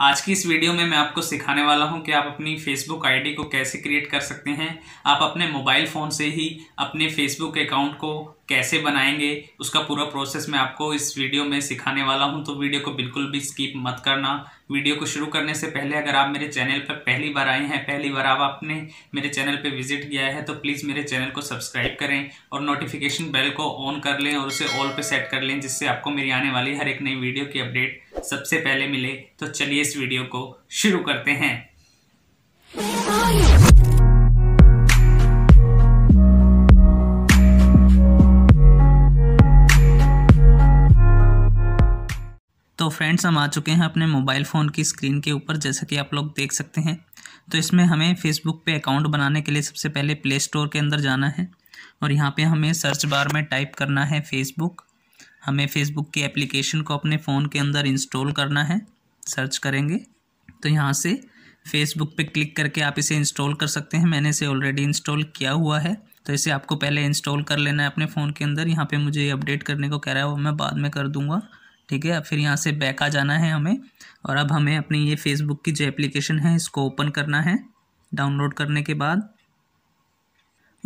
आज की इस वीडियो में मैं आपको सिखाने वाला हूं कि आप अपनी फेसबुक आईडी को कैसे क्रिएट कर सकते हैं आप अपने मोबाइल फ़ोन से ही अपने फेसबुक अकाउंट को कैसे बनाएंगे उसका पूरा प्रोसेस मैं आपको इस वीडियो में सिखाने वाला हूं तो वीडियो को बिल्कुल भी स्किप मत करना वीडियो को शुरू करने से पहले अगर आप मेरे चैनल पर पहली बार आए हैं पहली बार आप आपने मेरे चैनल पर विजिट किया है तो प्लीज़ मेरे चैनल को सब्सक्राइब करें और नोटिफिकेशन बेल को ऑन कर लें और उसे ऑल पर सेट कर लें जिससे आपको मेरी आने वाली हर एक नई वीडियो की अपडेट सबसे पहले मिले तो चलिए इस वीडियो को शुरू करते हैं तो फ्रेंड्स हम आ चुके हैं अपने मोबाइल फ़ोन की स्क्रीन के ऊपर जैसा कि आप लोग देख सकते हैं तो इसमें हमें फेसबुक पे अकाउंट बनाने के लिए सबसे पहले प्ले स्टोर के अंदर जाना है और यहाँ पे हमें सर्च बार में टाइप करना है फेसबुक हमें फेसबुक की एप्लीकेशन को अपने फ़ोन के अंदर इंस्टॉल करना है सर्च करेंगे तो यहाँ से फेसबुक पे क्लिक करके आप इसे इंस्टॉल कर सकते हैं मैंने इसे ऑलरेडी इंस्टॉल किया हुआ है तो इसे आपको पहले इंस्टॉल कर लेना है अपने फ़ोन के अंदर यहाँ पे मुझे अपडेट करने को कह रहा है वो मैं बाद में कर दूँगा ठीक है फिर यहाँ से बैक आ जाना है हमें और अब हमें अपनी ये फेसबुक की जो एप्लीकेशन है इसको ओपन करना है डाउनलोड करने के बाद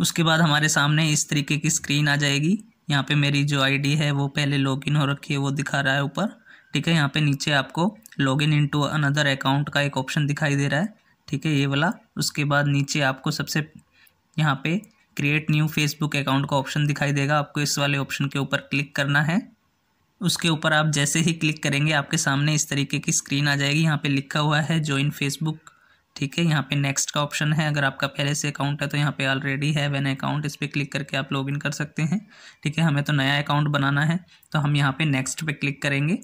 उसके बाद हमारे सामने इस तरीके की स्क्रीन आ जाएगी यहाँ पे मेरी जो आईडी है वो पहले लॉगिन हो रखी है वो दिखा रहा है ऊपर ठीक है यहाँ पे नीचे आपको लॉगिन इनटू अनदर अकाउंट का एक ऑप्शन दिखाई दे रहा है ठीक है ये वाला उसके बाद नीचे आपको सबसे यहाँ पे क्रिएट न्यू फेसबुक अकाउंट का ऑप्शन दिखाई देगा आपको इस वाले ऑप्शन के ऊपर क्लिक करना है उसके ऊपर आप जैसे ही क्लिक करेंगे आपके सामने इस तरीके की स्क्रीन आ जाएगी यहाँ पर लिखा हुआ है ज्वाइन फेसबुक ठीक है यहाँ पे नेक्स्ट का ऑप्शन है अगर आपका पहले से अकाउंट है तो यहाँ पे ऑलरेडी है वैन अकाउंट इस पर क्लिक करके आप लॉगिन कर सकते हैं ठीक है हमें तो नया अकाउंट बनाना है तो हम यहाँ पे नेक्स्ट पे क्लिक करेंगे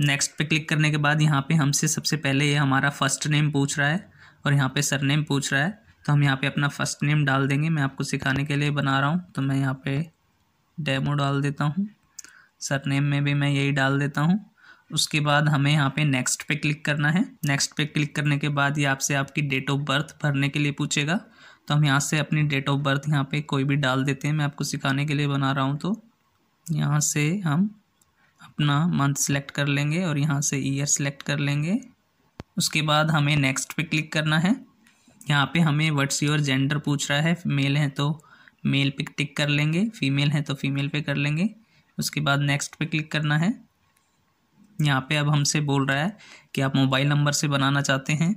नेक्स्ट पे क्लिक करने के बाद यहाँ पे हमसे सबसे पहले ये हमारा फर्स्ट नेम पूछ रहा है और यहाँ पे सरनेम पूछ रहा है तो हम यहाँ पे अपना फर्स्ट नेम डाल देंगे मैं आपको सिखाने के लिए बना रहा हूँ तो मैं यहाँ पे डेमो डाल देता हूँ सरनेम में भी मैं यही डाल देता हूँ उसके बाद हमें यहाँ पे नेक्स्ट पे क्लिक करना है नेक्स्ट पे क्लिक करने के बाद ये आपसे आपकी डेट ऑफ बर्थ भरने के लिए पूछेगा तो हम यहाँ से अपनी डेट ऑफ बर्थ यहाँ पे कोई भी डाल देते हैं मैं आपको सिखाने के लिए बना रहा हूँ तो यहाँ से हम अपना मंथ सेलेक्ट कर लेंगे और यहाँ से ईयर सेलेक्ट कर लेंगे उसके बाद हमें नेक्स्ट पे क्लिक करना है यहाँ पे हमें व्हाट्स योर जेंडर पूछ रहा है मेल है तो मेल पे टिक कर लेंगे फीमेल हैं तो फीमेल पे कर लेंगे उसके बाद नेक्स्ट पे क्लिक करना है यहाँ पे अब हमसे बोल रहा है कि आप मोबाइल नंबर से बनाना चाहते हैं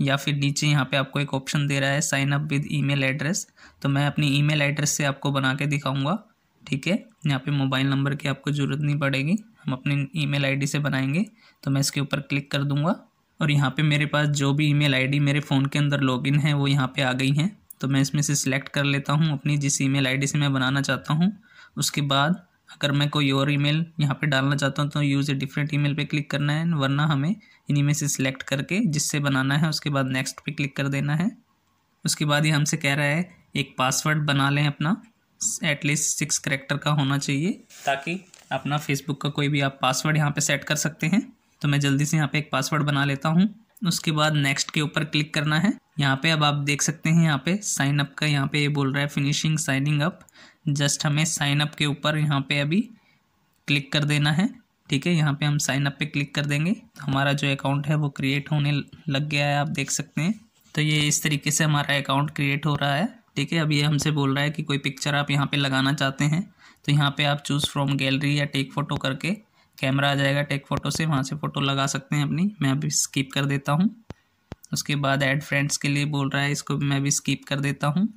या फिर नीचे यहाँ पे आपको एक ऑप्शन दे रहा है sign up with email address तो मैं अपनी ईमेल एड्रेस से आपको बना के दिखाऊंगा ठीक है यहाँ पे मोबाइल नंबर की आपको ज़रूरत नहीं पड़ेगी हम अपनी ईमेल आईडी से बनाएंगे तो मैं इसके ऊपर क्लिक कर दूँगा और यहाँ पर मेरे पास जो भी ई मेल मेरे फ़ोन के अंदर लॉगिन है वो यहाँ पर आ गई हैं तो मैं इसमें से सिलेक्ट कर लेता हूँ अपनी जिस ई मेल से मैं बनाना चाहता हूँ उसके बाद अगर मैं कोई और ईमेल यहाँ पे डालना चाहता हूँ तो यूज़ ए डिफरेंट ईमेल पे क्लिक करना है वरना हमें इन्हीं में से सिलेक्ट करके जिससे बनाना है उसके बाद नेक्स्ट पे क्लिक कर देना है उसके बाद ये हमसे कह रहा है एक पासवर्ड बना लें अपना एटलीस्ट सिक्स करेक्टर का होना चाहिए ताकि अपना फेसबुक का कोई भी आप पासवर्ड यहाँ पर सेट कर सकते हैं तो मैं जल्दी से यहाँ पर एक पासवर्ड बना लेता हूँ उसके बाद नेक्स्ट के ऊपर क्लिक करना है यहाँ पे अब आप देख सकते हैं यहाँ पे साइन अप का यहाँ पे ये बोल रहा है फिनिशिंग साइनिंग अप जस्ट हमें साइन अप के ऊपर यहाँ पे अभी क्लिक कर देना है ठीक है यहाँ पे हम साइन अप पे क्लिक कर देंगे तो हमारा जो अकाउंट है वो क्रिएट होने लग गया है आप देख सकते हैं तो ये इस तरीके से हमारा अकाउंट क्रिएट हो रहा है ठीक है अब ये हमसे बोल रहा है कि कोई पिक्चर आप यहाँ पे लगाना चाहते हैं तो यहाँ पे आप चूज़ फ्रॉम गैलरी या टेक फ़ोटो करके कैमरा आ जाएगा टेक फ़ोटो से वहाँ से फ़ोटो लगा सकते हैं अपनी मैं अभी स्किप कर देता हूँ उसके बाद ऐड फ्रेंड्स के लिए बोल रहा है इसको मैं भी स्किप कर देता हूँ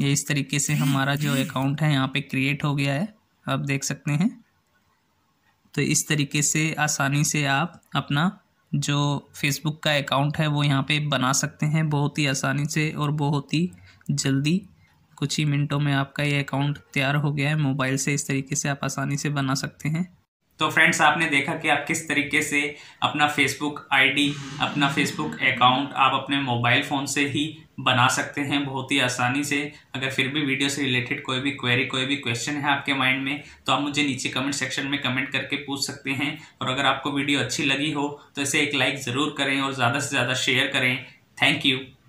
ये इस तरीके से हमारा जो अकाउंट है यहाँ पे क्रिएट हो गया है आप देख सकते हैं तो इस तरीके से आसानी से आप अपना जो फेसबुक का अकाउंट है वो यहाँ पे बना सकते हैं बहुत ही आसानी से और बहुत ही जल्दी कुछ ही मिनटों में आपका ये अकाउंट तैयार हो गया है मोबाइल से इस तरीके से आप आसानी से बना सकते हैं तो फ्रेंड्स आपने देखा कि आप किस तरीके से अपना फेसबुक आईडी अपना फेसबुक अकाउंट आप अपने मोबाइल फ़ोन से ही बना सकते हैं बहुत ही आसानी से अगर फिर भी वीडियो से रिलेटेड कोई भी क्वेरी कोई भी क्वेश्चन है आपके माइंड में तो आप मुझे नीचे कमेंट सेक्शन में कमेंट करके पूछ सकते हैं और अगर आपको वीडियो अच्छी लगी हो तो इसे एक लाइक ज़रूर करें और ज़्यादा से ज़्यादा शेयर करें थैंक यू